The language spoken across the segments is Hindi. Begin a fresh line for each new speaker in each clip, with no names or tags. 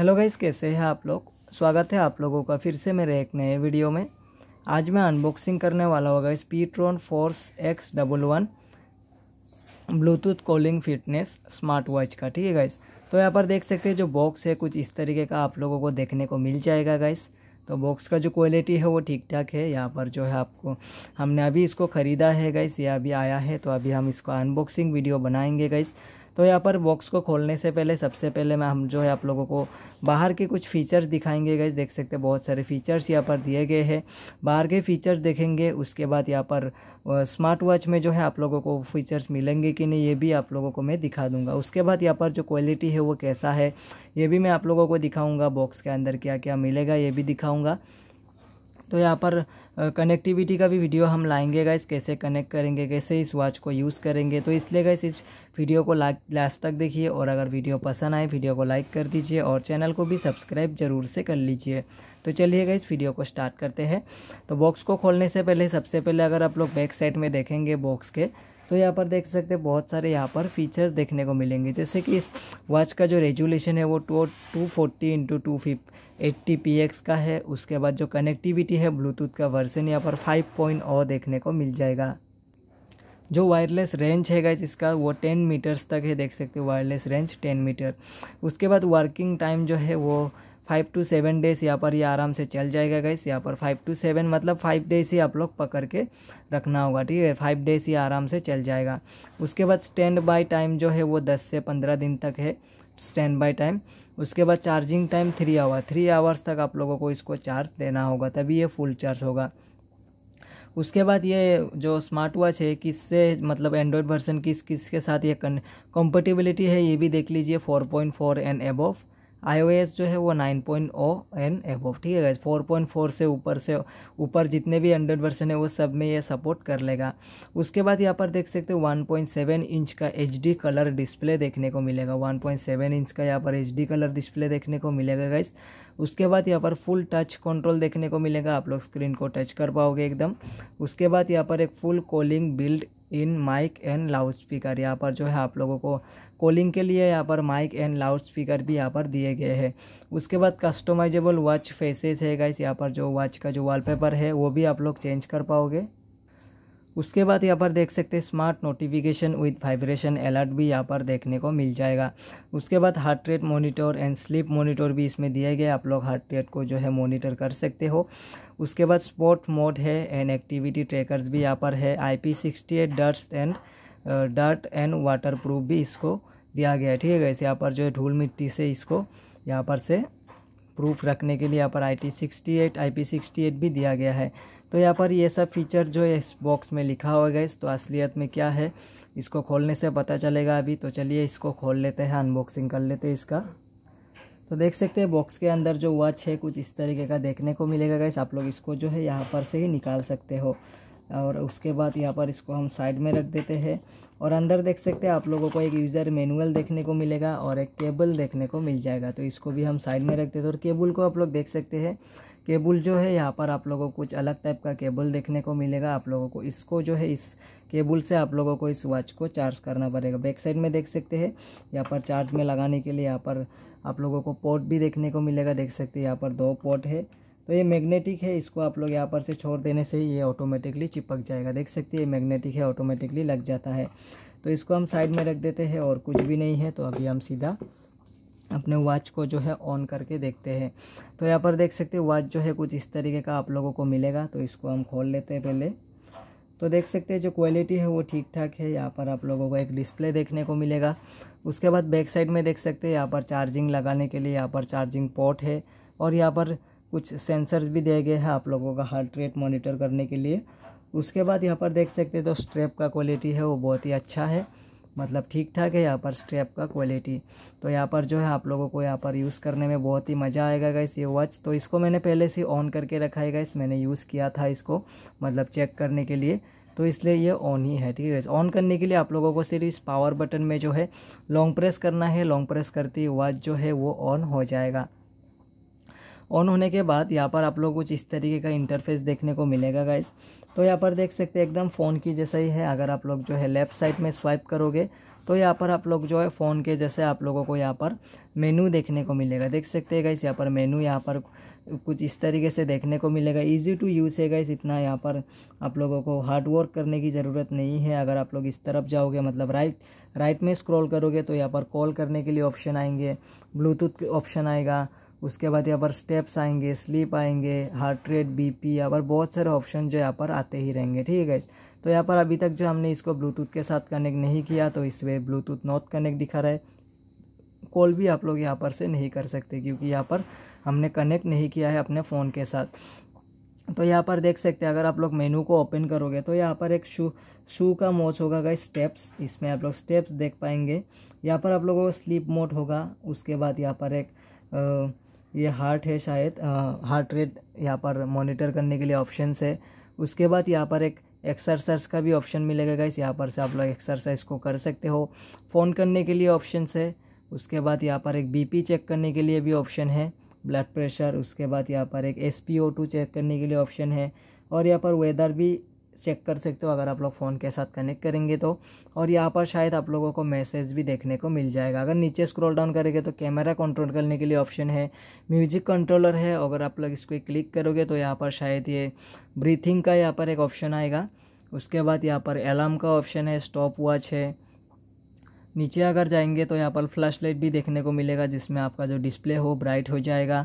हेलो गाइस कैसे हैं आप लोग स्वागत है आप लोगों का फिर से मेरे एक नए वीडियो में आज मैं अनबॉक्सिंग करने वाला होगा इस pTron Force X double one Bluetooth calling fitness smart watch का ठीक है गाइस तो यहाँ पर देख सकते हैं जो बॉक्स है कुछ इस तरीके का आप लोगों को देखने को मिल जाएगा गाइस तो बॉक्स का जो क्वालिटी है वो ठीक ठाक है यहाँ पर जो है आपको हमने अभी इसको ख़रीदा है गाइस या अभी आया है तो अभी हम इसको अनबॉक्सिंग वीडियो बनाएंगे गाइस तो यहाँ पर बॉक्स को खोलने से पहले सबसे पहले मैं हम जो है आप लोगों को बाहर के कुछ फ़ीचर्स दिखाएंगे गए देख सकते हैं बहुत सारे फ़ीचर्स यहाँ पर दिए गए हैं बाहर के फ़ीचर्स देखेंगे उसके बाद यहाँ पर स्मार्ट वॉच में जो है आप लोगों को फीचर्स मिलेंगे कि नहीं ये भी आप लोगों को मैं दिखा दूंगा उसके बाद यहाँ पर जो क्वालिटी है वो कैसा है ये भी मैं आप लोगों को दिखाऊँगा बॉक्स के अंदर क्या क्या मिलेगा ये भी दिखाऊँगा तो यहाँ पर कनेक्टिविटी का भी वीडियो हम लाएंगे गाइस कैसे कनेक्ट करेंगे कैसे इस वॉच को यूज़ करेंगे तो इसलिए गाइस इस वीडियो को लास्ट तक देखिए और अगर वीडियो पसंद आए वीडियो को लाइक कर दीजिए और चैनल को भी सब्सक्राइब जरूर से कर लीजिए तो चलिए गाइस वीडियो को स्टार्ट करते हैं तो बॉक्स को खोलने से पहले सबसे पहले अगर आप लोग बैक साइड में देखेंगे बॉक्स के तो यहाँ पर देख सकते हैं बहुत सारे यहाँ पर फीचर्स देखने को मिलेंगे जैसे कि इस वॉच का जो रेजुलेशन है वो two two forty into two fifty P X का है उसके बाद जो कनेक्टिविटी है ब्लूटूथ का वर्जन यहाँ पर फाइव पॉइंट और देखने को मिल जाएगा जो वायरलेस रेंज है गाइज इसका वो टेन मीटर्स तक है देख सकते हो वायरलेस रेंज टेन मीटर उसके बाद वर्किंग टाइम जो है वो फाइव टू सेवन डेज़ यहाँ पर ये आराम से चल जाएगा गैस यहाँ पर फाइव टू सेवन मतलब फाइव डेज़ ही आप लोग पकड़ के रखना होगा ठीक है फाइव डेज़ ही आराम से चल जाएगा उसके बाद स्टैंड बाय टाइम जो है वो दस से पंद्रह दिन तक है स्टैंड बाय टाइम उसके बाद charging time three hour three hours तक आप लोगों को इसको चार्ज देना होगा तभी ये फुल चार्ज होगा उसके बाद ये जो स्मार्ट वॉच है किससे मतलब एंड्रॉयड वर्सन किस किस के साथ ये कंपेटिबिलिटी है ये भी देख लीजिए 4.4 एंड एबोव आई जो है वो nine point O and above ठीक है फोर पॉइंट फोर से ऊपर से ऊपर जितने भी हंड्रेड वर्सन है वो सब में ये सपोर्ट कर लेगा उसके बाद यहाँ पर देख सकते हो वन पॉइंट सेवन इंच का एच कलर डिस्प्ले देखने को मिलेगा वन पॉइंट सेवन इंच का यहाँ पर एच कलर डिस्प्ले देखने को मिलेगा गाइस उसके बाद यहाँ पर फुल टच कंट्रोल देखने को मिलेगा आप लोग स्क्रीन को टच कर पाओगे एकदम उसके बाद यहाँ पर एक full calling build in mic and loud speaker यहाँ पर जो है आप लोगों को कॉलिंग के लिए यहाँ पर माइक एंड लाउड स्पीकर भी यहाँ पर दिए गए हैं उसके बाद कस्टमाइजेबल वॉच फेसेस है गाइस यहाँ पर जो वॉच का जो वॉलपेपर है वो भी आप लोग चेंज कर पाओगे उसके बाद यहाँ पर देख सकते हैं smart notification with vibration alert भी यहाँ पर देखने को मिल जाएगा उसके बाद heart rate monitor and sleep monitor भी इसमें दिया गया आप लोग हार्ट रेट को जो है मोनिटर कर सकते हो उसके बाद स्पोर्ट मोड है एंड एक्टिविटी ट्रैकर्स भी यहाँ पर है I P sixty eight dust and dirt and water proof भी इसको दिया गया है ठीक है इसे यहाँ पर जो है धूल मिट्टी से इसको यहाँ पर से प्रूफ रखने के लिए यहाँ पर I T sixty eight I P sixty eight भी दिया गया है तो यहाँ पर ये सब फीचर जो इस बॉक्स में लिखा हुआ है तो असलियत में क्या है इसको खोलने से पता चलेगा अभी तो चलिए इसको खोल लेते हैं अनबॉक्सिंग कर लेते हैं इसका तो देख सकते हैं बॉक्स के अंदर जो वॉच है कुछ इस तरीके का देखने को मिलेगा गैस आप लोग इसको जो है यहाँ पर से ही निकाल सकते हो और उसके बाद यहाँ पर इसको हम साइड में रख देते हैं और अंदर देख सकते हैं आप लोगों को एक यूज़र मैनुअल देखने को मिलेगा और एक केबल देखने को मिल जाएगा तो इसको भी हम साइड में रख देते हैं और केबल को आप लोग देख सकते हैं केबल जो है यहाँ पर आप लोगों को कुछ अलग टाइप का केबल देखने को मिलेगा आप लोगों को इसको जो है इस केबल से आप लोगों को इस वॉच को चार्ज करना पड़ेगा बैक साइड में देख सकते हैं यहाँ पर चार्ज में लगाने के लिए यहाँ पर आप लोगों को पोर्ट भी देखने को मिलेगा देख सकते हैं यहाँ पर दो पोर्ट है तो ये मैग्नेटिक है इसको आप लोग यहाँ पर से छोड़ देने से ये ऑटोमेटिकली चिपक जाएगा देख सकते हैं मैग्नेटिक है ऑटोमेटिकली लग जाता है तो इसको हम साइड में रख देते हैं और कुछ भी नहीं है तो अभी हम सीधा अपने वॉच को जो है ऑन करके देखते हैं तो यहाँ पर देख सकते हैं वॉच जो है कुछ इस तरीके का आप लोगों को मिलेगा तो इसको हम खोल लेते हैं पहले तो देख सकते हैं जो क्वालिटी है वो ठीक ठाक है यहाँ पर आप लोगों को एक डिस्प्ले देखने को मिलेगा उसके बाद बैक साइड में देख सकते हैं यहाँ पर चार्जिंग लगाने के लिए यहाँ पर चार्जिंग पोर्ट है और यहाँ पर कुछ सेंसर्स भी दिए गए हैं आप लोगों का हार्ट रेट मॉनिटर करने के लिए उसके बाद यहाँ पर देख सकते हैं तो स्ट्रेप का क्वालिटी है वो बहुत ही अच्छा है मतलब ठीक ठाक है यहाँ पर स्ट्रैप का क्वालिटी तो यहाँ पर जो है आप लोगों को यहाँ पर यूज़ करने में बहुत ही मज़ा आएगा गाइस ये वॉच तो इसको मैंने पहले से ऑन करके रखा है गैस मैंने यूज़ किया था इसको मतलब चेक करने के लिए तो इसलिए ये ऑन ही है ठीक है ऑन करने के लिए आप लोगों को सिर्फ इस पावर बटन में जो है लॉन्ग प्रेस करना है लॉन्ग प्रेस करती वॉच जो है वो ऑन हो जाएगा ऑन होने के बाद यहाँ पर आप लोग कुछ इस तरीके का इंटरफेस देखने को मिलेगा गाइस तो यहाँ पर देख सकते हैं एकदम फ़ोन की जैसा ही है अगर आप लोग जो है लेफ़्ट साइड में स्वाइप करोगे तो यहाँ पर आप लोग जो है फ़ोन के जैसे आप लोगों को यहाँ पर मेनू देखने को मिलेगा देख सकते हैं गाइस यहाँ पर मेनू यहाँ पर कुछ इस तरीके से देखने को मिलेगा इजी टू यूज़ है गाइस इतना यहाँ पर आप लोगों को हार्ड वर्क करने की ज़रूरत नहीं है अगर आप लोग इस तरफ जाओगे मतलब राइट राइट में स्क्रॉल करोगे तो यहाँ पर कॉल करने के लिए ऑप्शन आएंगे ब्लूटूथ ऑप्शन आएगा उसके बाद यहाँ पर स्टेप्स आएंगे स्लीप आएंगे हार्ट रेट बीपी यहाँ पर बहुत सारे ऑप्शन जो यहाँ पर आते ही रहेंगे ठीक है गाइस तो यहाँ पर अभी तक जो हमने इसको ब्लूटूथ के साथ कनेक्ट नहीं किया तो इसमें ब्लूटूथ नॉट कनेक्ट दिखा रहा है कॉल भी आप लोग यहाँ पर से नहीं कर सकते क्योंकि यहाँ पर हमने कनेक्ट नहीं किया है अपने फ़ोन के साथ तो यहाँ पर देख सकते हैं अगर आप लोग मेनू को ओपन करोगे तो यहाँ पर एक शू शू का मोच होगा गाइस स्टेप्स इसमें आप लोग स्टेप्स देख पाएंगे यहाँ पर आप लोगों को स्लीप मोड होगा उसके बाद यहाँ पर एक आ, ये हार्ट है शायद हार्ट रेट यहाँ पर मॉनिटर करने के लिए ऑप्शन है उसके बाद यहाँ पर एक एक्सरसाइज का भी ऑप्शन मिलेगा गाइस यहाँ पर से आप लोग एक्सरसाइज को कर सकते हो फ़ोन करने के लिए ऑप्शन है उसके बाद यहाँ पर एक बीपी चेक करने के लिए भी ऑप्शन है ब्लड प्रेशर उसके बाद यहाँ पर एक एस चेक करने के लिए ऑप्शन है और यहाँ पर वेदर भी चेक कर सकते हो अगर आप लोग फ़ोन के साथ कनेक्ट करेंगे तो और यहाँ पर शायद आप लोगों को मैसेज भी देखने को मिल जाएगा अगर नीचे स्क्रॉल डाउन करेंगे तो कैमरा कंट्रोल करने के लिए ऑप्शन है म्यूजिक कंट्रोलर है अगर आप लोग इसको क्लिक करोगे तो यहाँ पर शायद ये ब्रीथिंग का यहाँ पर एक ऑप्शन आएगा उसके बाद यहाँ पर अलार्म का ऑप्शन है स्टॉप वॉच है नीचे अगर जाएंगे तो यहाँ पर फ्लैश लाइट भी देखने को मिलेगा जिसमें आपका जो डिस्प्ले हो ब्राइट हो जाएगा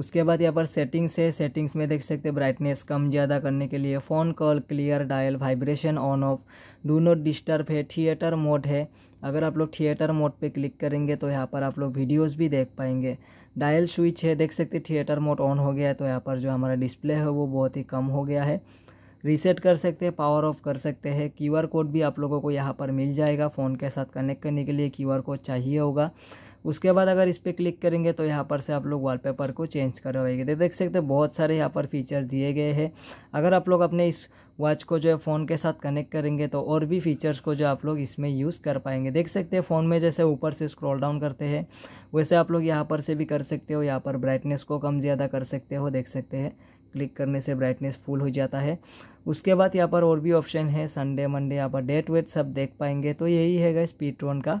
उसके बाद यहाँ पर सेटिंग्स है सेटिंग्स में देख सकते हैं ब्राइटनेस कम ज़्यादा करने के लिए phone call clear dial vibration on off do not disturb है थिएटर मोड है अगर आप लोग थिएटर मोड पे क्लिक करेंगे तो यहाँ पर आप लोग वीडियोस भी देख पाएंगे डायल स्विच है देख सकते थिएटर मोड ऑन हो गया है तो यहाँ पर जो हमारा डिस्प्ले है वो बहुत ही कम हो गया है रीसेट कर सकते हैं पावर ऑफ कर सकते हैं क्यू कोड भी आप लोगों को यहाँ पर मिल जाएगा फ़ोन के साथ कनेक्ट करने के लिए क्यू कोड चाहिए होगा उसके बाद अगर इस पर क्लिक करेंगे तो यहाँ पर से आप लोग वॉलपेपर को चेंज करवाएंगे तो देख सकते हैं बहुत सारे यहाँ पर फीचर दिए गए हैं अगर आप लोग अपने इस वॉच को जो है फ़ोन के साथ कनेक्ट करेंगे तो और भी फीचर्स को जो आप लोग इसमें यूज़ कर पाएंगे देख सकते हैं फ़ोन में जैसे ऊपर से स्क्रॉल डाउन करते हैं वैसे आप लोग यहाँ पर से भी कर सकते हो यहाँ पर ब्राइटनेस को कम ज़्यादा कर सकते हो देख सकते हैं क्लिक करने से ब्राइटनेस फुल हो जाता है उसके बाद यहाँ पर और भी ऑप्शन है संडे मंडे यहाँ पर डेट वेट सब देख पाएंगे तो यही है गए स्पीड का